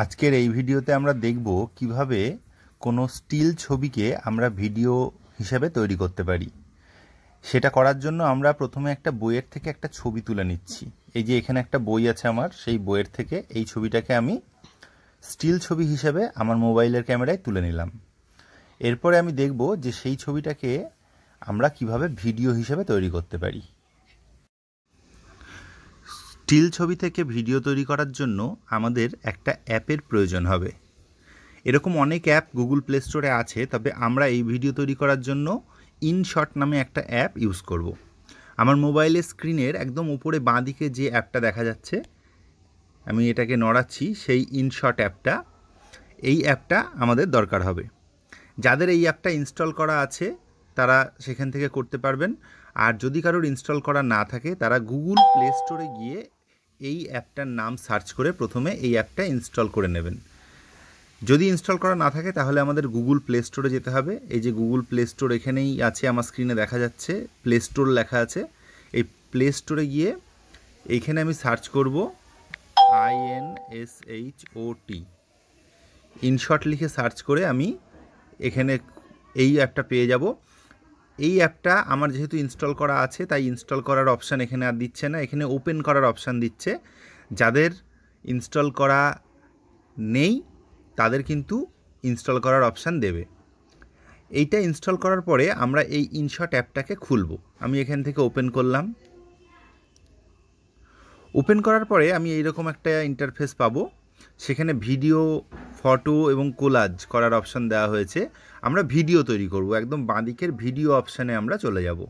আজকের এই ভিডিওতে আমরা দেখব কিভাবে কোনো স্টিল ছবিকে আমরা ভিডিও হিসাবে তৈরি করতে পারি সেটা করার জন্য আমরা প্রথমে একটা বইয়ের থেকে একটা ছবি তুলে নিচ্ছি এই যে এখানে একটা বই আছে আমার সেই বইয়ের থেকে এই ছবিটাকে আমি স্টিল ছবি হিসেবে আমার মোবাইলের ক্যামেরায় তুলে নিলাম এরপরে আমি দেখব যে সেই ছবিটাকে আমরা কিভাবে ভিডিও হিসেবে তৈরি করতে পারি স্টিল ছবি থেকে ভিডিও তৈরি করার জন্য আমাদের একটা অ্যাপের প্রয়োজন হবে এরকম অনেক অ্যাপ গুগল প্লে স্টোরে আছে তবে আমরা এই ভিডিও তৈরি করার জন্য ইনশট নামে একটা অ্যাপ ইউজ করব। আমার মোবাইলের স্ক্রিনের একদম উপরে বাঁ দিকে যে অ্যাপটা দেখা যাচ্ছে আমি এটাকে নড়াচ্ছি সেই ইনশট অ্যাপটা এই অ্যাপটা আমাদের দরকার হবে যাদের এই অ্যাপটা ইনস্টল করা আছে তারা সেখান থেকে করতে পারবেন আর যদি কারোর ইনস্টল করা না থাকে তারা গুগল প্লে স্টোরে গিয়ে এই অ্যাপটার নাম সার্চ করে প্রথমে এই অ্যাপটা ইনস্টল করে নেবেন যদি ইনস্টল করা না থাকে তাহলে আমাদের গুগল প্লে স্টোরে যেতে হবে এই যে গুগল প্লে স্টোর এখানেই আছে আমার স্ক্রিনে দেখা যাচ্ছে প্লে স্টোর লেখা আছে এই প্লে স্টোরে গিয়ে এইখানে আমি সার্চ করব I N S H O T InShot লিখে সার্চ করে আমি এখানে এই অ্যাপটা পেয়ে যাব এই অ্যাপটা আমার যেহেতু ইনস্টল করা আছে তাই ইনস্টল করার অপশান এখানে আর দিচ্ছে না এখানে ওপেন করার অপশান দিচ্ছে যাদের ইনস্টল করা নেই তাদের কিন্তু ইনস্টল করার অপশান দেবে এইটা ইনস্টল করার পরে আমরা এই ইনশট অ্যাপটাকে খুলব আমি এখান থেকে ওপেন করলাম ওপেন করার পরে আমি এইরকম একটা ইন্টারফেস পাবো সেখানে ভিডিও ফটো এবং কোলাজ করার অপশান দেওয়া হয়েছে আমরা ভিডিও তৈরি করব একদম বাঁদিকের ভিডিও অপশানে আমরা চলে যাব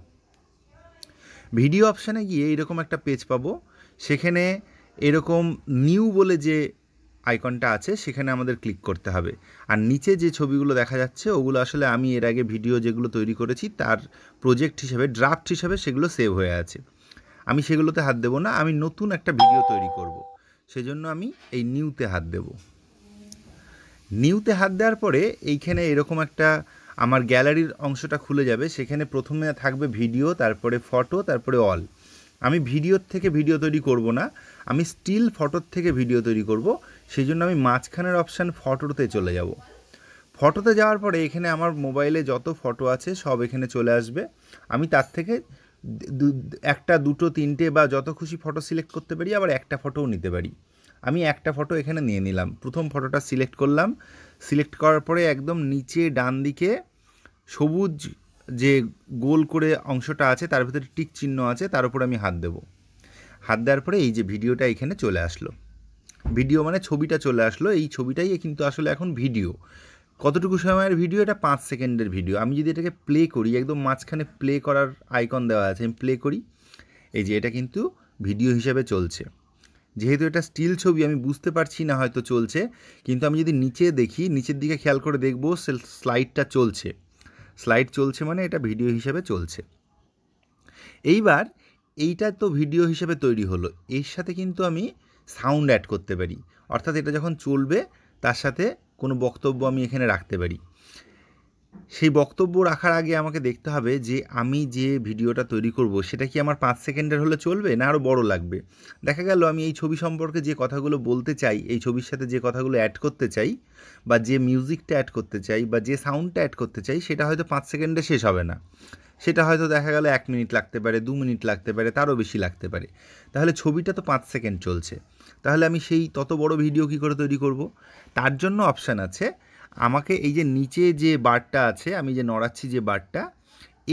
ভিডিও অপশানে গিয়ে এরকম একটা পেজ পাবো সেখানে এরকম নিউ বলে যে আইকনটা আছে সেখানে আমাদের ক্লিক করতে হবে আর নিচে যে ছবিগুলো দেখা যাচ্ছে ওগুলো আসলে আমি এর আগে ভিডিও যেগুলো তৈরি করেছি তার প্রজেক্ট হিসেবে ড্রাফট হিসেবে সেগুলো সেভ হয়ে আছে আমি সেগুলোতে হাত দেবো না আমি নতুন একটা ভিডিও তৈরি করব। সেজন্য আমি এই নিউতে হাত দেবো নিউতে হাত দেওয়ার পরে এইখানে এরকম একটা আমার গ্যালারির অংশটা খুলে যাবে সেখানে প্রথমে থাকবে ভিডিও তারপরে ফটো তারপরে অল আমি ভিডিওর থেকে ভিডিও তৈরি করব না আমি স্টিল ফটোর থেকে ভিডিও তৈরি করব সেই জন্য আমি মাঝখানের অপশান ফটোতে চলে যাব ফটোতে যাওয়ার পরে এখানে আমার মোবাইলে যত ফটো আছে সব এখানে চলে আসবে আমি তার থেকে একটা দুটো তিনটে বা যত খুশি ফটো সিলেক্ট করতে পারি আবার একটা ফটোও নিতে পারি আমি একটা ফটো এখানে নিয়ে নিলাম প্রথম ফটোটা সিলেক্ট করলাম সিলেক্ট করার পরে একদম নিচে ডান দিকে সবুজ যে গোল করে অংশটা আছে তার ভিতরে টিক চিহ্ন আছে তার উপরে আমি হাত দেব হাত দেওয়ার পরে এই যে ভিডিওটা এখানে চলে আসলো ভিডিও মানে ছবিটা চলে আসলো এই ছবিটাই কিন্তু আসলে এখন ভিডিও কতটুকু সময়ের ভিডিও এটা পাঁচ সেকেন্ডের ভিডিও আমি যদি এটাকে প্লে করি একদম মাঝখানে প্লে করার আইকন দেওয়া আছে আমি প্লে করি এই যে এটা কিন্তু ভিডিও হিসেবে চলছে যেহেতু এটা স্টিল ছবি আমি বুঝতে পারছি না হয়তো চলছে কিন্তু আমি যদি নিচে দেখি নিচের দিকে খেয়াল করে দেখব স্লাইডটা চলছে স্লাইড চলছে মানে এটা ভিডিও হিসেবে চলছে এইবার এইটা তো ভিডিও হিসেবে তৈরি হলো এর সাথে কিন্তু আমি সাউন্ড অ্যাড করতে পারি অর্থাৎ এটা যখন চলবে তার সাথে কোনো বক্তব্য আমি এখানে রাখতে পারি সেই বক্তব্য রাখার আগে আমাকে দেখতে হবে যে আমি যে ভিডিওটা তৈরি করব সেটা কি আমার পাঁচ সেকেন্ডের হলে চলবে না আরও বড় লাগবে দেখা গেল আমি এই ছবি সম্পর্কে যে কথাগুলো বলতে চাই এই ছবির সাথে যে কথাগুলো অ্যাড করতে চাই বা যে মিউজিকটা অ্যাড করতে চাই বা যে সাউন্ডটা অ্যাড করতে চাই সেটা হয়তো পাঁচ সেকেন্ডে শেষ হবে না সেটা হয়তো দেখা গেল এক মিনিট লাগতে পারে দু মিনিট লাগতে পারে তারও বেশি লাগতে পারে তাহলে ছবিটা তো পাঁচ সেকেন্ড চলছে তাহলে আমি সেই তত বড় ভিডিও কী করে তৈরি করব তার জন্য অপশান আছে আমাকে এই যে নিচে যে বারটা আছে আমি যে নড়াচ্ছি যে বারটা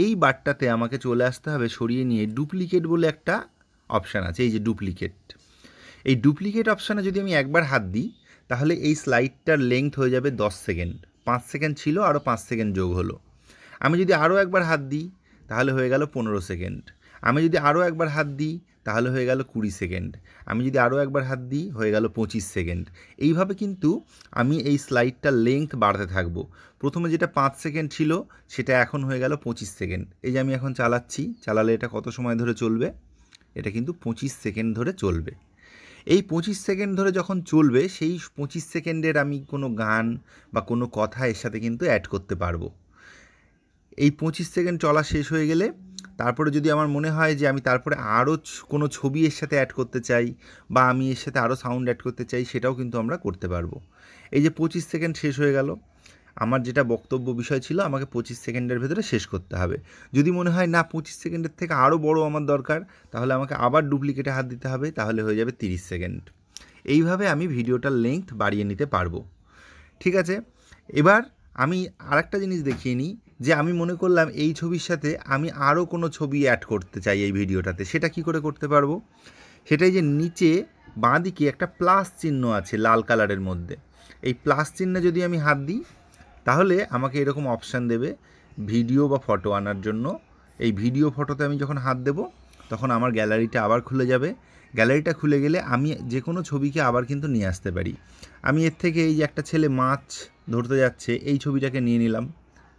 এই বারটাতে আমাকে চলে আসতে হবে সরিয়ে নিয়ে ডুপ্লিকেট বলে একটা অপশান আছে এই যে ডুপ্লিকেট এই ডুপ্লিকেট অপশানে যদি আমি একবার হাত দিই তাহলে এই স্লাইডটার লেংথ হয়ে যাবে দশ সেকেন্ড পাঁচ সেকেন্ড ছিল আরও পাঁচ সেকেন্ড যোগ হলো আমি যদি আরও একবার হাত দিই তাহলে হয়ে গেল পনেরো সেকেন্ড আমি যদি আরও একবার হাত দিই তাহলে হয়ে গেল কুড়ি সেকেন্ড আমি যদি আরও একবার হাত দিই হয়ে গেল পঁচিশ সেকেন্ড এইভাবে কিন্তু আমি এই স্লাইডটার লেংথ বাড়তে থাকব প্রথমে যেটা পাঁচ সেকেন্ড ছিল সেটা এখন হয়ে গেল পঁচিশ সেকেন্ড এই যে আমি এখন চালাচ্ছি চালালে এটা কত সময় ধরে চলবে এটা কিন্তু পঁচিশ সেকেন্ড ধরে চলবে এই পঁচিশ সেকেন্ড ধরে যখন চলবে সেই পঁচিশ সেকেন্ডের আমি কোনো গান বা কোনো কথা এর সাথে কিন্তু অ্যাড করতে পারবো এই পঁচিশ সেকেন্ড চলা শেষ হয়ে গেলে তারপরে যদি আমার মনে হয় যে আমি তারপরে আরও কোনো ছবি এর সাথে অ্যাড করতে চাই বা আমি এর সাথে আরও সাউন্ড অ্যাড করতে চাই সেটাও কিন্তু আমরা করতে পারবো এই যে পঁচিশ সেকেন্ড শেষ হয়ে গেল আমার যেটা বক্তব্য বিষয় ছিল আমাকে পঁচিশ সেকেন্ডের ভেতরে শেষ করতে হবে যদি মনে হয় না পঁচিশ সেকেন্ডের থেকে আরও বড় আমার দরকার তাহলে আমাকে আবার ডুপ্লিকেটে হাত দিতে হবে তাহলে হয়ে যাবে তিরিশ সেকেন্ড এইভাবে আমি ভিডিওটার লেন্থ বাড়িয়ে নিতে পারবো ঠিক আছে এবার আমি আরেকটা জিনিস দেখিয়ে নিই যে আমি মনে করলাম এই ছবির সাথে আমি আরও কোনো ছবি অ্যাড করতে চাই এই ভিডিওটাতে সেটা কি করে করতে পারবো সেটাই যে নিচে বাঁ দিকে একটা প্লাস চিহ্ন আছে লাল কালারের মধ্যে এই প্লাস চিহ্নে যদি আমি হাত দিই তাহলে আমাকে এরকম অপশান দেবে ভিডিও বা ফটো আনার জন্য এই ভিডিও ফটোতে আমি যখন হাত দেব তখন আমার গ্যালারিটা আবার খুলে যাবে গ্যালারিটা খুলে গেলে আমি যে কোনো ছবিকে আবার কিন্তু নিয়ে আসতে পারি আমি এর থেকে এই যে একটা ছেলে মাছ ধরতে যাচ্ছে এই ছবিটাকে নিয়ে নিলাম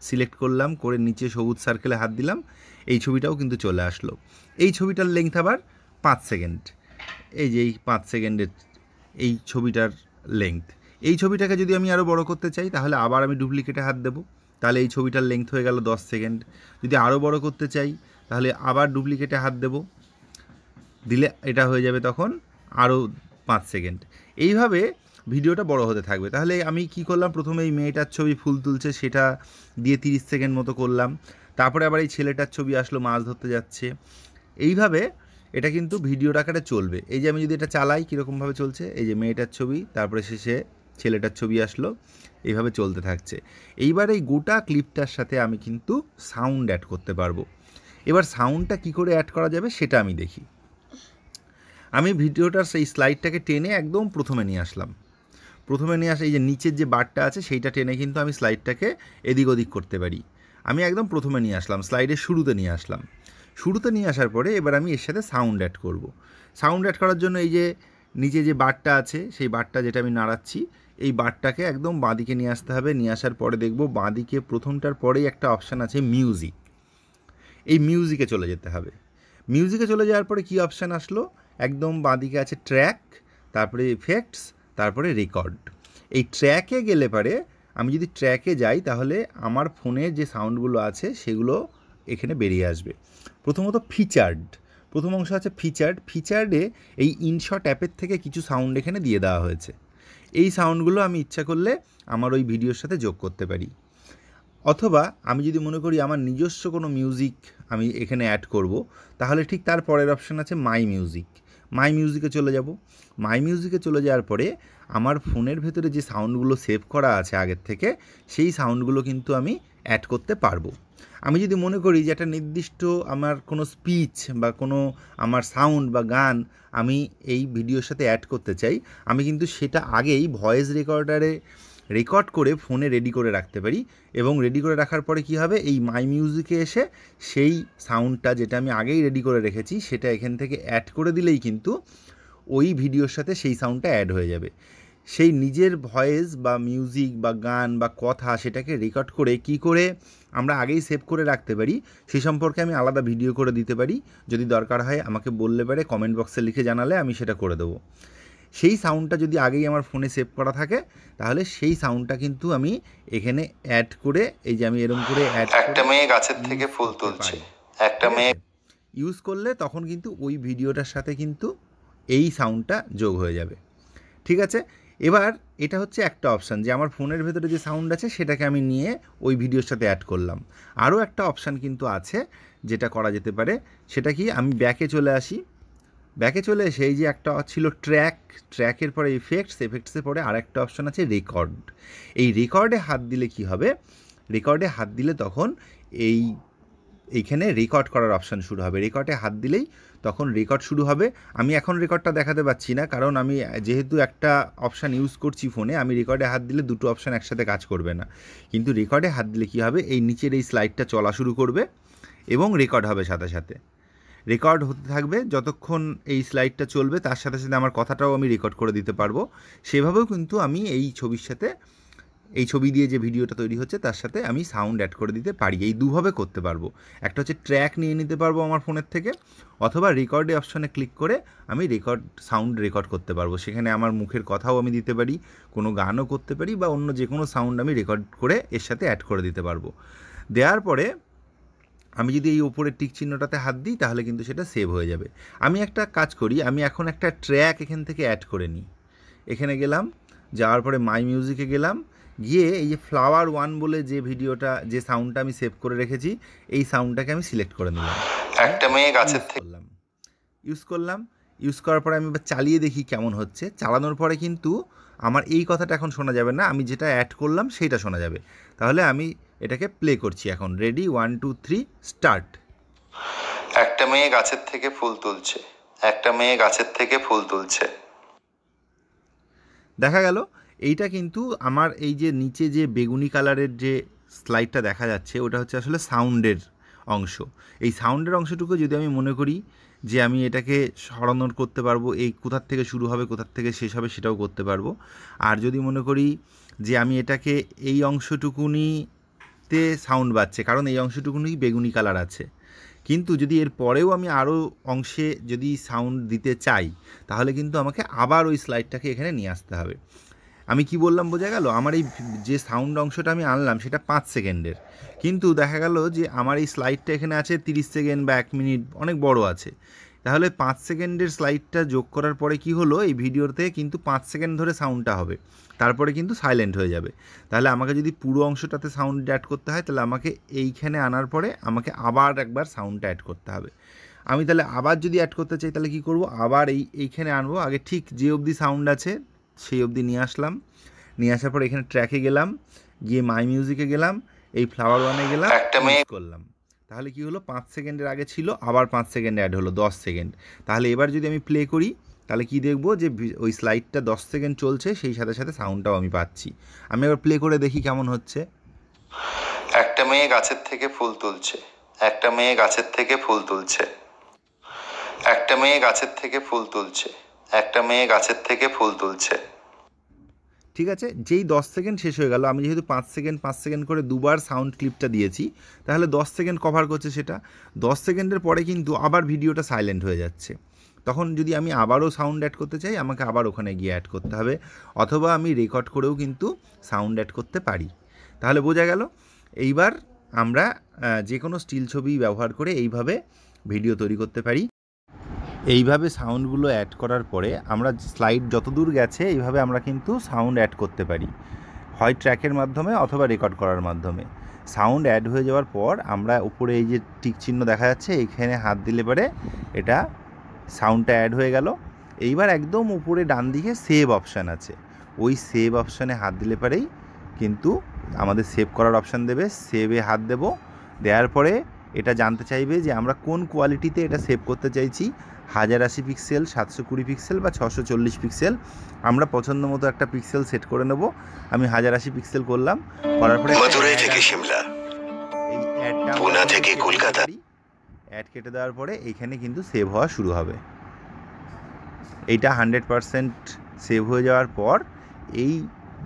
সিলেক্ট করলাম করে নিচে সবুজ সার্কেলে হাত দিলাম এই ছবিটাও কিন্তু চলে আসলো এই ছবিটার লেংথ আবার পাঁচ সেকেন্ড এই যে এই পাঁচ সেকেন্ডের এই ছবিটার লেংথ এই ছবিটাকে যদি আমি আরও বড় করতে চাই তাহলে আবার আমি ডুপ্লিকেটে হাত দেবো তাহলে এই ছবিটার লেংথ হয়ে গেল দশ সেকেন্ড যদি আরও বড় করতে চাই তাহলে আবার ডুপ্লিকেটে হাত দেবো দিলে এটা হয়ে যাবে তখন আরও পাঁচ সেকেন্ড এইভাবে ভিডিওটা বড় হতে থাকবে তাহলে আমি কি করলাম প্রথমে এই মেয়েটার ছবি ফুল তুলছে সেটা দিয়ে 30 সেকেন্ড মতো করলাম তারপরে আবার এই ছেলেটার ছবি আসলো মাছ ধরতে যাচ্ছে এইভাবে এটা কিন্তু ভিডিওর আকারে চলবে এই যে আমি যদি এটা চালাই কীরকমভাবে চলছে এই যে মেয়েটার ছবি তারপরে শেষে ছেলেটার ছবি আসলো এইভাবে চলতে থাকছে এইবার এই গোটা ক্লিপটার সাথে আমি কিন্তু সাউন্ড অ্যাড করতে পারবো এবার সাউন্ডটা কি করে অ্যাড করা যাবে সেটা আমি দেখি আমি ভিডিওটার সেই স্লাইডটাকে টেনে একদম প্রথমে নিয়ে আসলাম প্রথমে নিয়ে আসা এই যে নিচের যে বারটা আছে সেইটা টেনে কিন্তু আমি স্লাইডটাকে এদিক ওদিক করতে পারি আমি একদম প্রথমে নিয়ে আসলাম স্লাইডের শুরুতে নিয়ে আসলাম শুরুতে নিয়ে আসার পরে এবার আমি এর সাথে সাউন্ড অ্যাড করব। সাউন্ড অ্যাড করার জন্য এই যে নিচে যে বারটা আছে সেই বারটা যেটা আমি নাড়াচ্ছি এই বারটাকে একদম বাঁদিকে নিয়ে আসতে হবে নিয়ে আসার পরে দেখব বাঁদিকে প্রথমটার পরেই একটা অপশান আছে মিউজিক এই মিউজিকে চলে যেতে হবে মিউজিকে চলে যাওয়ার পরে কি অপশান আসলো একদম বাঁদিকে আছে ট্র্যাক তারপরে ইফেক্টস তারপরে রেকর্ড এই ট্র্যাকে গেলে পারে আমি যদি ট্র্যাকে যাই তাহলে আমার ফোনে যে সাউন্ডগুলো আছে সেগুলো এখানে বেরিয়ে আসবে প্রথমত ফিচার্ড প্রথম অংশ আছে ফিচার্ড ফিচার্ডে এই ইনশট অ্যাপের থেকে কিছু সাউন্ড এখানে দিয়ে দেওয়া হয়েছে এই সাউন্ডগুলো আমি ইচ্ছা করলে আমার ওই ভিডিওর সাথে যোগ করতে পারি অথবা আমি যদি মনে করি আমার নিজস্ব কোনো মিউজিক আমি এখানে অ্যাড করব তাহলে ঠিক তার পরের অপশন আছে মাই মিউজিক মাই মিউজিকে চলে যাব মাই মিউজিকে চলে যাওয়ার পরে আমার ফোনের ভেতরে যে সাউন্ডগুলো সেভ করা আছে আগের থেকে সেই সাউন্ডগুলো কিন্তু আমি অ্যাড করতে পারবো আমি যদি মনে করি যে একটা নির্দিষ্ট আমার কোনো স্পিচ বা কোনো আমার সাউন্ড বা গান আমি এই ভিডিওর সাথে অ্যাড করতে চাই আমি কিন্তু সেটা আগেই ভয়েস রেকর্ডারে রেকর্ড করে ফোনে রেডি করে রাখতে পারি এবং রেডি করে রাখার পরে কি হবে এই মাই মিউজিকে এসে সেই সাউন্ডটা যেটা আমি আগেই রেডি করে রেখেছি সেটা এখান থেকে অ্যাড করে দিলেই কিন্তু ওই ভিডিওর সাথে সেই সাউন্ডটা অ্যাড হয়ে যাবে সেই নিজের ভয়েস বা মিউজিক বা গান বা কথা সেটাকে রেকর্ড করে কি করে আমরা আগেই সেভ করে রাখতে পারি সে সম্পর্কে আমি আলাদা ভিডিও করে দিতে পারি যদি দরকার হয় আমাকে বললে পারে কমেন্ট বক্সে লিখে জানালে আমি সেটা করে দেবো সেই সাউন্ডটা যদি আগেই আমার ফোনে সেভ করা থাকে তাহলে সেই সাউন্ডটা কিন্তু আমি এখানে অ্যাড করে এই যে আমি এরকম করে অ্যাড একটা মেয়ে গাছের থেকে ফুল তুলছে একটা মেয়ে ইউজ করলে তখন কিন্তু ওই ভিডিওটার সাথে কিন্তু এই সাউন্ডটা যোগ হয়ে যাবে ঠিক আছে এবার এটা হচ্ছে একটা অপশান যে আমার ফোনের ভেতরে যে সাউন্ড আছে সেটাকে আমি নিয়ে ওই ভিডিওর সাথে অ্যাড করলাম আরও একটা অপশান কিন্তু আছে যেটা করা যেতে পারে সেটা কি আমি ব্যাকে চলে আসি ব্যাকে চলে এসে এই যে একটা ছিল ট্র্যাক ট্র্যাকের পরে ইফেক্টস এফেক্টসের পরে আর একটা অপশান আছে রেকর্ড এই রেকর্ডে হাত দিলে কি হবে রেকর্ডে হাত দিলে তখন এই এইখানে রেকর্ড করার অপশান শুরু হবে রেকর্ডে হাত দিলেই তখন রেকর্ড শুরু হবে আমি এখন রেকর্ডটা দেখাতে পাচ্ছি না কারণ আমি যেহেতু একটা অপশান ইউজ করছি ফোনে আমি রেকর্ডে হাত দিলে দুটো অপশান একসাথে কাজ করবে না কিন্তু রেকর্ডে হাত দিলে কী হবে এই নিচের এই স্লাইডটা চলা শুরু করবে এবং রেকর্ড হবে সাথে সাথে রেকর্ড হতে থাকবে যতক্ষণ এই স্লাইডটা চলবে তার সাথে সাথে আমার কথাটাও আমি রেকর্ড করে দিতে পারবো সেভাবেও কিন্তু আমি এই ছবির সাথে এই ছবি দিয়ে যে ভিডিওটা তৈরি হচ্ছে তার সাথে আমি সাউন্ড অ্যাড করে দিতে পারি এই দুভাবে করতে পারবো একটা হচ্ছে ট্র্যাক নিয়ে নিতে পারবো আমার ফোনের থেকে অথবা রেকর্ডে অপশনে ক্লিক করে আমি রেকর্ড সাউন্ড রেকর্ড করতে পারবো সেখানে আমার মুখের কথাও আমি দিতে পারি কোনো গানও করতে পারি বা অন্য যে কোনো সাউন্ড আমি রেকর্ড করে এর সাথে অ্যাড করে দিতে পারবো দেওয়ার পরে আমি যদি এই ওপরের টিক চিহ্নটাতে হাত দিই তাহলে কিন্তু সেটা সেভ হয়ে যাবে আমি একটা কাজ করি আমি এখন একটা ট্র্যাক এখান থেকে অ্যাড করে নিই এখানে গেলাম যাওয়ার পরে মাই মিউজিকে গেলাম গিয়ে এই যে ফ্লাওয়ার ওয়ান বলে যে ভিডিওটা যে সাউন্ডটা আমি সেভ করে রেখেছি এই সাউন্ডটাকে আমি সিলেক্ট করে নিলাম একটা মেয়ে গাছের থেকে করলাম ইউজ করলাম ইউজ করার পরে আমি এবার চালিয়ে দেখি কেমন হচ্ছে চালানোর পরে কিন্তু আমার এই কথাটা এখন শোনা যাবে না আমি যেটা অ্যাড করলাম সেইটা শোনা যাবে তাহলে আমি এটাকে প্লে করছি এখন ready one two three start একটা মেয়ে গাছের থেকে ফুল তুলছে একটা মেয়ে গাছের থেকে ফুল তুলছে দেখা গেল এইটা কিন্তু আমার এই যে নিচে যে বেগুনি কালারের যে স্লাইডটা দেখা যাচ্ছে ওটা হচ্ছে আসলে সাউন্ডের অংশ এই সাউন্ডের অংশটুকু যদি আমি মনে করি যে আমি এটাকে সরানোর করতে পারবো এই কোথার থেকে শুরু হবে কোথার থেকে শেষ হবে সেটাও করতে পারবো আর যদি মনে করি যে আমি এটাকে এই অংশটুকুনি তে সাউন্ড বাজছে কারণ এই অংশটুকুনই বেগুনি কালার আছে কিন্তু যদি এর পরেও আমি আরও অংশে যদি সাউন্ড দিতে চাই তাহলে কিন্তু আমাকে আবার ওই স্লাইডটাকে এখানে নিয়ে আসতে হবে আমি কি বললাম বোঝা গেল আমার এই যে সাউন্ড অংশটা আমি আনলাম সেটা পাঁচ সেকেন্ডের কিন্তু দেখা গেল যে আমার এই স্লাইডটা এখানে আছে 30 সেকেন্ড বা এক মিনিট অনেক বড় আছে তাহলে পাঁচ সেকেন্ডের স্লাইডটা যোগ করার পরে কি হলো এই ভিডিওতে কিন্তু পাঁচ সেকেন্ড ধরে সাউন্ডটা হবে তারপরে কিন্তু সাইলেন্ট হয়ে যাবে তাহলে আমাকে যদি পুরো অংশটাতে সাউন্ড অ্যাড করতে হয় তাহলে আমাকে এইখানে আনার পরে আমাকে আবার একবার সাউন্ডটা অ্যাড করতে হবে আমি তাহলে আবার যদি অ্যাড করতে চাই তাহলে কি করব আবার এই এইখানে আনবো আগে ঠিক যে অবধি সাউন্ড আছে সেই অবধি নিয়ে আসলাম নিয়ে আসার পর এখানে ট্র্যাকে গেলাম গিয়ে মাই মিউজিকে গেলাম এই ফ্লাওয়ার ওয়ানে গেলাম করলাম তাহলে কি হলো পাঁচ সেকেন্ডের আগে ছিল আবার পাঁচ সেকেন্ড অ্যাড হলো দশ সেকেন্ড তাহলে এবার যদি আমি প্লে করি তাহলে কি দেখব যে ওই স্লাইডটা দশ সেকেন্ড চলছে সেই সাথে সাথে সাউন্ডটাও আমি পাচ্ছি আমি এবার প্লে করে দেখি কেমন হচ্ছে একটা মেয়ে গাছের থেকে ফুল তুলছে একটা মেয়ে গাছের থেকে ফুল তুলছে একটা মেয়ে গাছের থেকে ফুল তুলছে একটা মেয়ে গাছের থেকে ফুল তুলছে ঠিক আছে যেই 10 সেকেন্ড শেষ হয়ে গেল আমি যেহেতু 5 সেকেন্ড 5 সেকেন্ড করে দুবার সাউন্ড ক্লিপটা দিয়েছি তাহলে 10 সেকেন্ড কভার করছে সেটা 10 সেকেন্ডের পরে কিন্তু আবার ভিডিওটা সাইলেন্ট হয়ে যাচ্ছে তখন যদি আমি আবারও সাউন্ড অ্যাড করতে চাই আমাকে আবার ওখানে গিয়ে অ্যাড করতে হবে অথবা আমি রেকর্ড করেও কিন্তু সাউন্ড অ্যাড করতে পারি তাহলে বোঝা গেল এইবার আমরা যে কোনো স্টিল ছবি ব্যবহার করে এইভাবে ভিডিও তৈরি করতে পারি এইভাবে সাউন্ডগুলো অ্যাড করার পরে আমরা স্লাইড যতদূর গেছে এইভাবে আমরা কিন্তু সাউন্ড অ্যাড করতে পারি হয় ট্র্যাকের মাধ্যমে অথবা রেকর্ড করার মাধ্যমে সাউন্ড অ্যাড হয়ে যাওয়ার পর আমরা উপরে এই যে টিক চিহ্ন দেখা যাচ্ছে এখানে হাত দিলে পরে এটা সাউন্ডটা অ্যাড হয়ে গেল এইবার একদম উপরে ডান দিকে সেভ অপশান আছে ওই সেভ অপশানে হাত দিলে পারেই কিন্তু আমাদের সেভ করার অপশান দেবে সেভে হাত দেব দেওয়ার পরে এটা জানতে চাইবে যে আমরা কোন কোয়ালিটিতে এটা সেভ করতে চাইছি হাজার আশি পিক্সেল সাতশো কুড়ি পিক্সেল বা ছশো চল্লিশ পিক্সেল আমরা পছন্দ মতো একটা পিক্সেল সেট করে নেব আমি হাজার আশি পিক্সেল করলাম করার পরে এই অ্যাডটা অ্যাড কেটে দেওয়ার পরে এইখানে কিন্তু সেভ হওয়া শুরু হবে এইটা হান্ড্রেড পারসেন্ট সেভ হয়ে যাওয়ার পর এই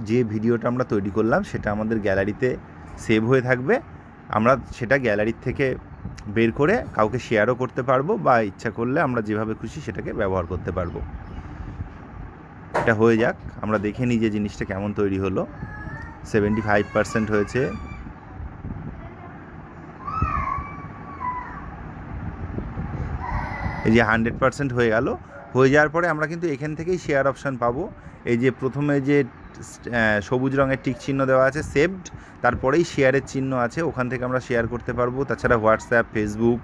যে ভিডিওটা আমরা তৈরি করলাম সেটা আমাদের গ্যালারিতে সেভ হয়ে থাকবে আমরা সেটা গ্যালারির থেকে বের করে কাউকে শেয়ারও করতে পারবো বা ইচ্ছা করলে আমরা যেভাবে খুশি সেটাকে ব্যবহার করতে পারবো এটা হয়ে যাক আমরা দেখে নিই যে জিনিসটা কেমন তৈরি হলো সেভেন্টি ফাইভ পার্সেন্ট হয়েছে এই যে হান্ড্রেড পার্সেন্ট হয়ে গেল হয়ে যাওয়ার পরে আমরা কিন্তু এখান থেকেই শেয়ার অপশান পাবো এই যে প্রথমে যে সবুজ রঙের টিক চিহ্ন দেওয়া আছে সেভড তারপরেই শেয়ারের চিহ্ন আছে ওখান থেকে আমরা শেয়ার করতে পারবো তাছাড়া হোয়াটসঅ্যাপ ফেসবুক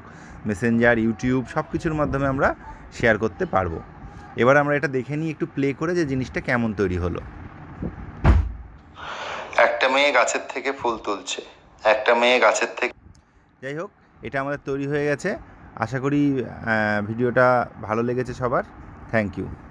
মেসেঞ্জার ইউটিউব সব কিছুর মাধ্যমে আমরা শেয়ার করতে পারবো এবার আমরা এটা দেখে নিই একটু প্লে করে যে জিনিসটা কেমন তৈরি হলো একটা মেয়ে গাছের থেকে ফুল তুলছে একটা মেয়ে গাছের থেকে যাই হোক এটা আমাদের তৈরি হয়ে গেছে আশা করি ভিডিওটা ভালো লেগেছে সবার থ্যাংক ইউ